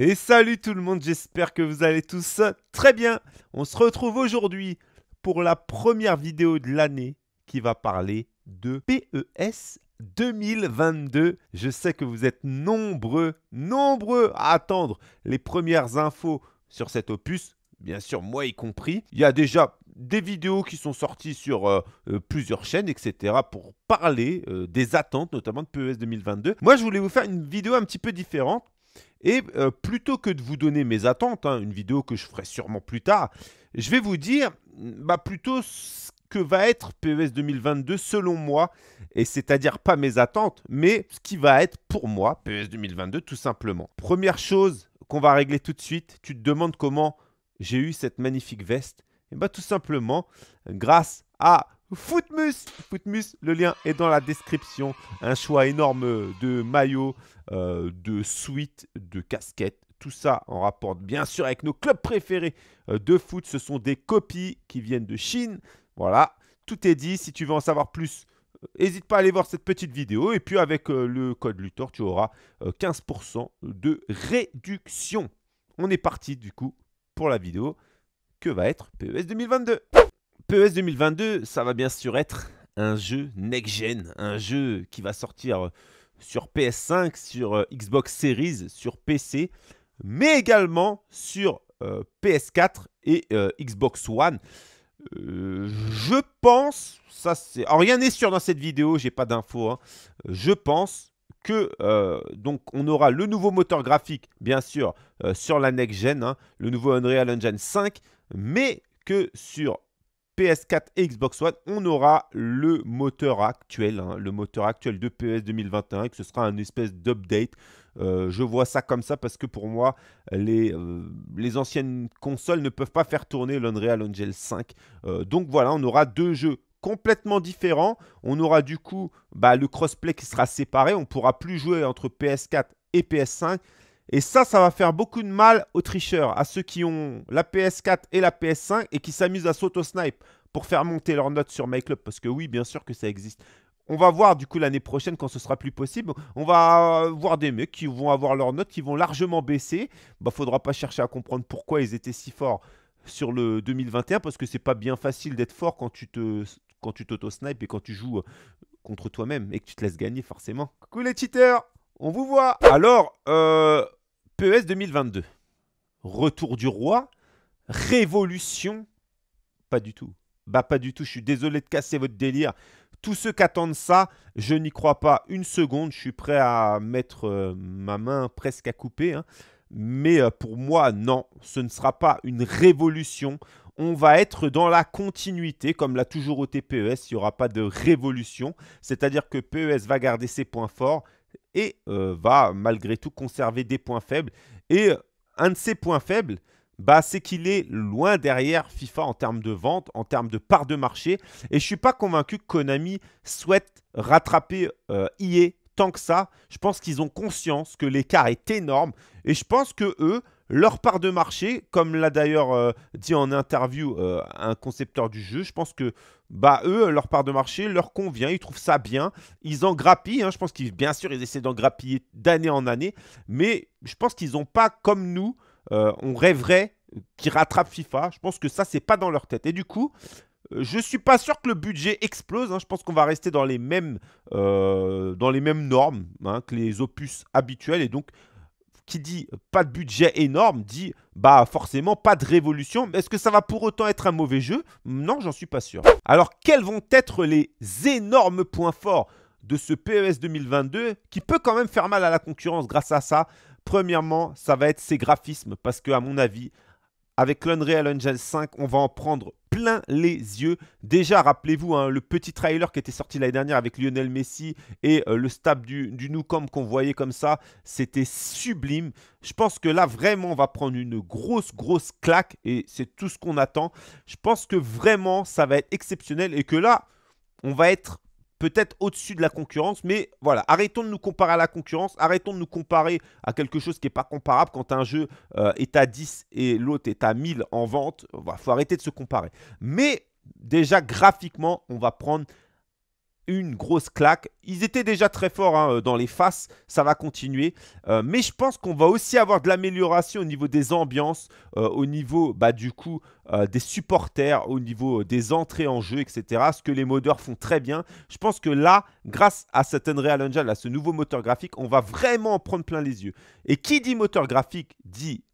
Et salut tout le monde, j'espère que vous allez tous très bien. On se retrouve aujourd'hui pour la première vidéo de l'année qui va parler de PES 2022. Je sais que vous êtes nombreux, nombreux à attendre les premières infos sur cet opus, bien sûr moi y compris. Il y a déjà des vidéos qui sont sorties sur euh, euh, plusieurs chaînes, etc., pour parler euh, des attentes, notamment de PES 2022. Moi, je voulais vous faire une vidéo un petit peu différente et euh, plutôt que de vous donner mes attentes, hein, une vidéo que je ferai sûrement plus tard, je vais vous dire mm, bah, plutôt ce que va être PES 2022 selon moi, et c'est-à-dire pas mes attentes, mais ce qui va être pour moi PES 2022 tout simplement. Première chose qu'on va régler tout de suite, tu te demandes comment j'ai eu cette magnifique veste. Et eh bah ben, tout simplement grâce à Footmus Footmus, le lien est dans la description. Un choix énorme de maillots, euh, de suites, de casquettes. Tout ça en rapporte bien sûr avec nos clubs préférés euh, de foot. Ce sont des copies qui viennent de Chine. Voilà, tout est dit. Si tu veux en savoir plus, N'hésite euh, pas à aller voir cette petite vidéo et puis avec le code Luthor, tu auras 15% de réduction. On est parti du coup pour la vidéo que va être PES 2022. PES 2022, ça va bien sûr être un jeu next-gen, un jeu qui va sortir euh, sur PS5, sur euh, Xbox Series, sur PC, mais également sur euh, PS4 et Xbox One. je pense, ça c'est, rien n'est sûr dans cette vidéo, j'ai pas d'infos. Hein. Je pense que donc on aura le nouveau moteur graphique, bien sûr, sur la next gen, hein, le nouveau Unreal Engine 5, mais que sur PS4 et Xbox One, on aura le moteur actuel, hein, le moteur actuel de PS 2021, que ce sera un espèce d'update. Euh, je vois ça comme ça parce que pour moi, les, euh, les anciennes consoles ne peuvent pas faire tourner l'Unreal Engine 5. Euh, donc voilà, on aura deux jeux complètement différents. On aura du coup bah, le crossplay qui sera séparé. On ne pourra plus jouer entre PS4 et PS5. Et ça, ça va faire beaucoup de mal aux tricheurs, à ceux qui ont la PS4 et la PS5 et qui s'amusent à s'auto-snipe pour faire monter leurs notes sur MyClub. Parce que oui, bien sûr que ça existe. On va voir du coup l'année prochaine quand ce sera plus possible. On va voir des mecs qui vont avoir leurs notes qui vont largement baisser. Bah faudra pas chercher à comprendre pourquoi ils étaient si forts sur le 2021 parce que c'est pas bien facile d'être fort quand tu quand tu t'auto-snipe et quand tu joues euh, contre toi-même et que tu te laisses gagner forcément. Coucou les cheaters, on vous voit. Alors euh PES 2022. Retour du roi Révolution Pas du tout. Bah pas du tout, je suis désolé de casser votre délire. Tous ceux qui attendent ça, je n'y crois pas une seconde. Je suis prêt à mettre euh, ma main presque à couper. Hein. Mais euh, pour moi, non, ce ne sera pas une révolution. On va être dans la continuité, comme l'a toujours été PES. Il n'y aura pas de révolution. C'est-à-dire que PES va garder ses points forts et euh, va malgré tout conserver des points faibles. Et euh, un de ses points faibles, bah, c'est qu'il est loin derrière FIFA en termes de vente, en termes de part de marché. Et je suis pas convaincu que Konami souhaite rattraper euh, e tant que ça. Je pense qu'ils ont conscience que l'écart est énorme. Et je pense que eux, leur part de marché, comme l'a d'ailleurs euh, dit en interview euh, un concepteur du jeu, je pense que bah eux, leur part de marché leur convient, ils trouvent ça bien, ils en grappillent, hein. je pense qu'ils bien sûr ils essaient d'en grappiller d'année en année, mais je pense qu'ils n'ont pas comme nous, euh, on rêverait qu'ils rattrapent FIFA, je pense que ça c'est pas dans leur tête. Et du coup, je ne suis pas sûr que le budget explose. Hein. Je pense qu'on va rester dans les mêmes, dans les mêmes normes hein, que les opus habituels. Et donc, qui dit pas de budget énorme dit bah forcément pas de révolution. Est-ce que ça va pour autant être un mauvais jeu Non, j'en suis pas sûr. Alors quels vont être les énormes points forts de ce PES 2022 qui peut quand même faire mal à la concurrence grâce à ça Premièrement, ça va être ses graphismes parce que à mon avis, avec l'Unreal Engine 5, on va en prendre plein les yeux. Déjà, rappelez-vous, hein, le petit trailer qui était sorti l'année dernière avec Lionel Messi et euh, le stab du, du qu'on voyait comme ça, c'était sublime. Je pense que là, vraiment, on va prendre une grosse, grosse claque et c'est tout ce qu'on attend. Je pense que vraiment, ça va être exceptionnel et que là, on va être peut-être au-dessus de la concurrence, mais voilà, arrêtons de nous comparer à la concurrence, arrêtons de nous comparer à quelque chose qui n'est pas comparable quand un jeu euh, est à 10 et l'autre est à 1000 en vente, il faut arrêter de se comparer. Mais déjà graphiquement, on va prendre une grosse claque. Ils étaient déjà très forts hein, euh, dans les faces, ça va continuer. Euh, mais je pense qu'on va aussi avoir de l'amélioration au niveau des ambiances, euh, au niveau bah, du coup des supporters, au niveau des entrées en jeu, etc. Ce que les modeurs font très bien. Je pense que là, grâce à cet Unreal Engine, à ce nouveau moteur graphique, on va vraiment en prendre plein les yeux. Et qui dit moteur graphique dit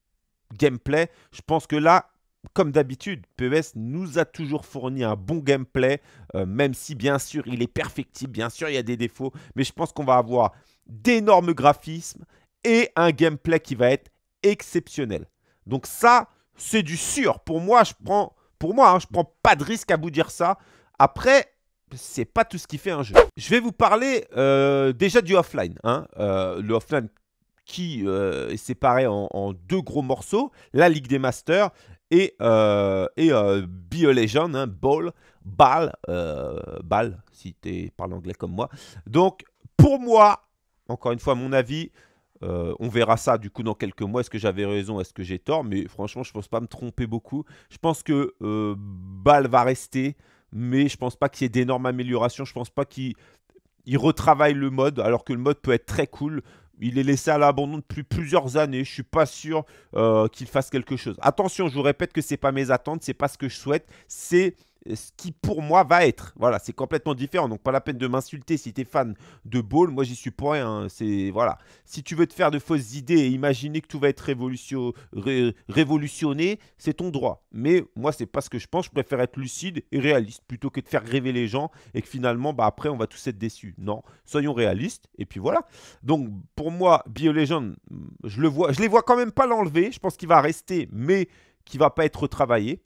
gameplay. Je pense que là, comme d'habitude, PES nous a toujours fourni un bon gameplay, euh, même si bien sûr il est perfectible, bien sûr il y a des défauts, mais je pense qu'on va avoir d'énormes graphismes et un gameplay qui va être exceptionnel. Donc ça, c'est du sûr. Pour moi, je prends, pour moi, hein, je prends pas de risque à vous dire ça. Après, c'est pas tout ce qui fait un jeu. Je vais vous parler euh, déjà du offline. Hein. Euh, le offline qui est séparé en, deux gros morceaux, la Ligue des Masters et, euh, Be a Legend, Ball, Ball, euh, si tu parles anglais comme moi. Donc, pour moi, encore une fois, mon avis, euh, on verra ça du coup dans quelques mois. Est-ce que j'avais raison Est-ce que j'ai tort Mais franchement, je pense pas me tromper beaucoup. Je pense que euh, Ball va rester, mais je ne pense pas qu'il y ait d'énormes améliorations. Je ne pense pas qu'il il retravaille le mode, alors que le mode peut être très cool. Il est laissé à l'abandon depuis plusieurs années. Je suis pas sûr euh, qu'il fasse quelque chose. Attention, je vous répète que c'est pas mes attentes, c'est pas ce que je souhaite. C'est ce qui pour moi va être. Voilà, c'est complètement différent. Donc pas la peine de m'insulter si tu es fan de ball. Moi j'y suis pour rien. Hein. C'est voilà. Si tu veux te faire de fausses idées et imaginer que tout va être révolutionné, c'est ton droit. Mais moi c'est pas ce que je pense. Je préfère être lucide et réaliste plutôt que de faire rêver les gens et que finalement bah après on va tous être déçus. Non, soyons réalistes et puis voilà. Donc pour moi BioLegend, je le vois, je les vois quand même pas l'enlever. Je pense qu'il va rester, mais qui va pas être travaillé.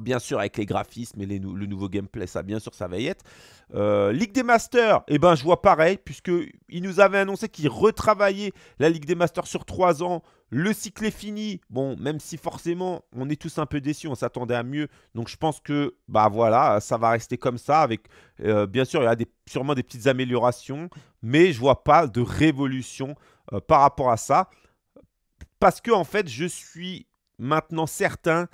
Bien sûr, avec les graphismes et le nouveau gameplay, ça, bien sûr, ça va y être. Euh, Ligue des Masters, et eh ben, je vois pareil, puisqu'il nous avaient annoncé qu'ils retravaillaient la Ligue des Masters sur 3 ans. Le cycle est fini. Bon, même si forcément, on est tous un peu déçus, on s'attendait à mieux. Donc, je pense que, bah voilà, ça va rester comme ça. Avec, euh, bien sûr, il y a des, sûrement des petites améliorations, mais je vois pas de révolution euh, par rapport à ça. Parce que, en fait, je suis maintenant certain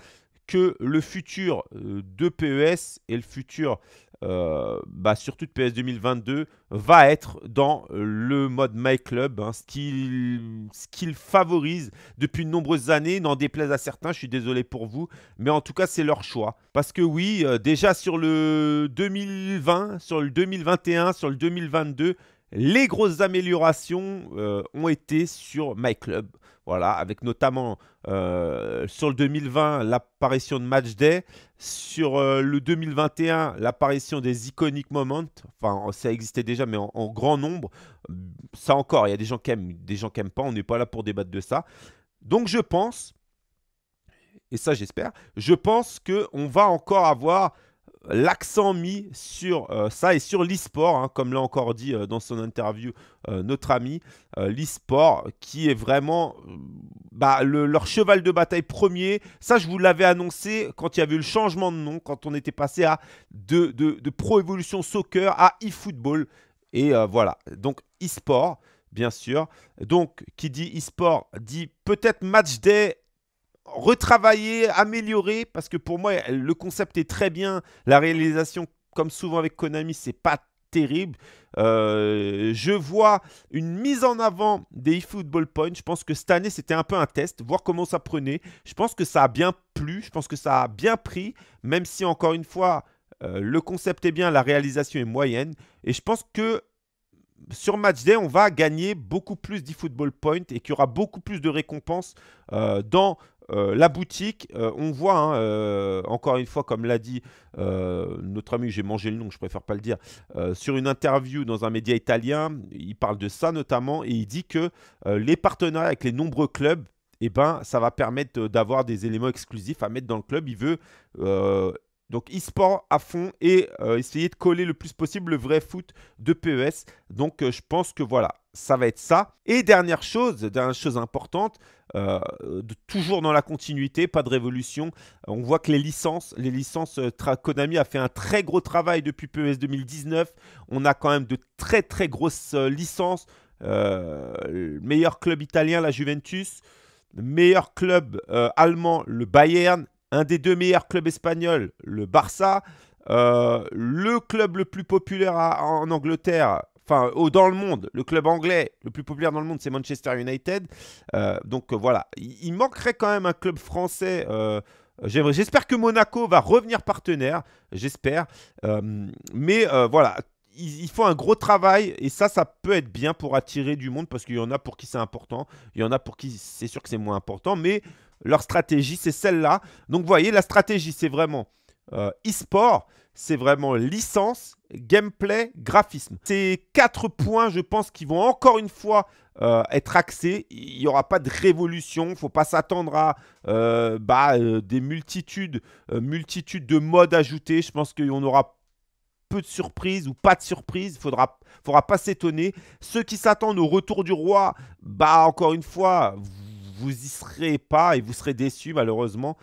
que le futur euh, de PES et le futur euh, bah, surtout de PES 2022 va être dans euh, le mode My Club, hein, ce qu'il favorisent favorise depuis de nombreuses années, n'en déplaise à certains, je suis désolé pour vous, mais en tout cas c'est leur choix. Parce que oui, déjà sur le 2020, sur le 2021, sur le 2022, les grosses améliorations ont été sur My Club. Voilà, avec notamment euh, sur le 2020 l'apparition de Match Day, sur euh, le 2021 l'apparition des Iconic Moments. Enfin, ça existait déjà, mais en, grand nombre. Ça encore, il y a des gens qui aiment, des gens qui n'aiment pas. On n'est pas là pour débattre de ça. Donc, je pense, et ça j'espère, je pense que on va encore avoir l'accent mis sur euh, ça et sur l'e-sport, hein, comme l'a encore dit euh, dans son interview euh, notre ami, l'e-sport qui est vraiment bah, leur cheval de bataille premier. Ça, je vous l'avais annoncé quand il y avait eu le changement de nom, quand on était passé à de, Pro Evolution Soccer à e-football. Et voilà, donc e-sport, bien sûr. Donc, qui dit e-sport dit peut-être match day retravailler, améliorer parce que pour moi, le concept est très bien. La réalisation, comme souvent avec Konami, c'est pas terrible. Euh, je vois une mise en avant des eFootball Points. Je pense que cette année, c'était un peu un test, voir comment ça prenait. Je pense que ça a bien plu, je pense que ça a bien pris, même si, encore une fois, euh, le concept est bien, la réalisation est moyenne. Et je pense que sur Matchday, on va gagner beaucoup plus d'eFootball Points et qu'il y aura beaucoup plus de récompenses euh, dans euh, la boutique, euh, on voit, hein, euh, encore une fois, comme l'a dit notre ami, j'ai mangé le nom, je préfère pas le dire, sur une interview dans un média italien, il parle de ça notamment, et il dit que les partenariats avec les nombreux clubs, et eh ben, ça va permettre d'avoir des éléments exclusifs à mettre dans le club. Il veut donc e-sport à fond et essayer de coller le plus possible le vrai foot de PES. Donc je pense que voilà, ça va être ça. Et dernière chose, dernière chose importante, euh, toujours dans la continuité, pas de révolution. Euh, on voit que les licences, les licences euh, Konami a fait un très gros travail depuis PES 2019. On a quand même de très très grosses licences. meilleur club italien, la Juventus. Meilleur club allemand, le Bayern. Un des deux meilleurs clubs espagnols, le Barça. le club le plus populaire en Angleterre, enfin dans le monde, le club anglais le plus populaire dans le monde, c'est Manchester United. Euh, donc euh, voilà, il, manquerait quand même un club français. Euh, j'espère que Monaco va revenir partenaire, j'espère. mais voilà, ils font un gros travail et ça, ça peut être bien pour attirer du monde parce qu'il y en a pour qui c'est important, il y en a pour qui c'est sûr que c'est moins important, mais leur stratégie, c'est celle-là. Donc, vous voyez, la stratégie, c'est vraiment e-sport, c'est vraiment licence gameplay, graphisme. Ces quatre points, je pense, qui vont encore une fois euh, être axés. Il n'y aura pas de révolution. Il ne faut pas s'attendre à euh, bah, euh, des multitudes, multitudes de modes ajoutés. Je pense qu'on aura peu de surprises ou pas de surprises. Il faudra, faudra pas s'étonner. Ceux qui s'attendent au retour du roi, bah encore une fois, vous y serez pas et vous serez déçus malheureusement.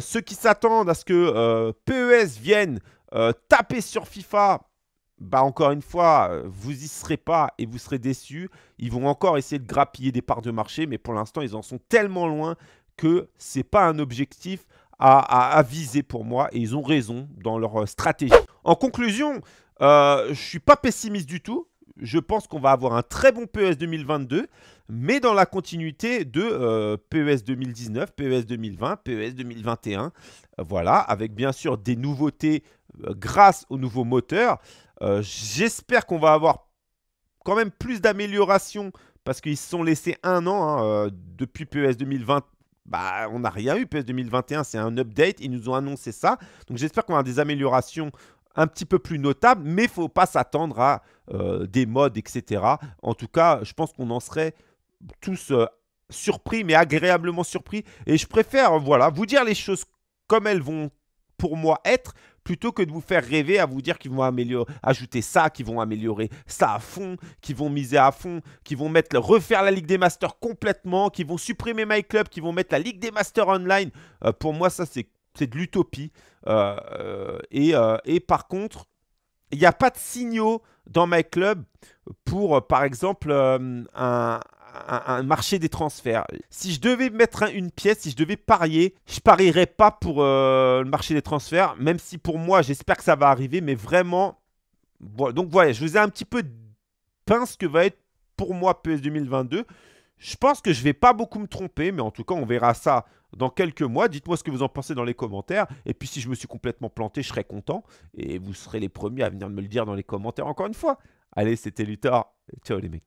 ceux qui s'attendent à ce que PES vienne taper euh, tapez sur FIFA. Bah encore une fois, euh, vous y serez pas et vous serez déçus. Ils vont encore essayer de grappiller des parts de marché, mais pour l'instant, ils en sont tellement loin que c'est pas un objectif à, à, viser pour moi. Et ils ont raison dans leur euh, stratégie. En conclusion, je ne suis pas pessimiste du tout je pense qu'on va avoir un très bon PES 2022, mais dans la continuité de PES 2019, PES 2020, PES 2021. Voilà, avec bien sûr des nouveautés euh, grâce au nouveau moteur. Euh, j'espère qu'on va avoir quand même plus d'améliorations parce qu'ils se sont laissés un an hein, euh, depuis PES 2020. Bah, on n'a rien eu. ps e 2021, c'est un update. Ils nous ont annoncé ça. Donc, j'espère qu'on aura des améliorations un petit peu plus notables, mais il faut pas s'attendre à des modes, etc. En tout cas, je pense qu'on en serait tous surpris, mais agréablement surpris. Et je préfère, voilà, vous dire les choses comme elles vont pour moi être, plutôt que de vous faire rêver à vous dire qu'ils vont améliorer, ajouter ça, qu'ils vont améliorer ça à fond, qu'ils vont miser à fond, qu'ils vont mettre, refaire la Ligue des Masters complètement, qu'ils vont supprimer MyClub, qu'ils vont mettre la Ligue des Masters online. Euh, pour moi, ça, c'est de l'utopie. Euh, euh, et, par contre, il n'y a pas de signaux dans MyClub pour, par exemple, un, un, marché des transferts. Si je devais mettre une pièce, si je devais parier, je parierais pas pour euh, le marché des transferts, même si pour moi, j'espère que ça va arriver, mais vraiment. donc voilà, je vous ai un petit peu peint ce que va être pour moi PS 2022. Je pense que je vais pas beaucoup me tromper, mais en tout cas, on verra ça dans quelques mois. Dites-moi ce que vous en pensez dans les commentaires. Et puis, si je me suis complètement planté, je serai content. Et vous serez les premiers à venir me le dire dans les commentaires encore une fois. Allez, c'était Luthor. Ciao les mecs.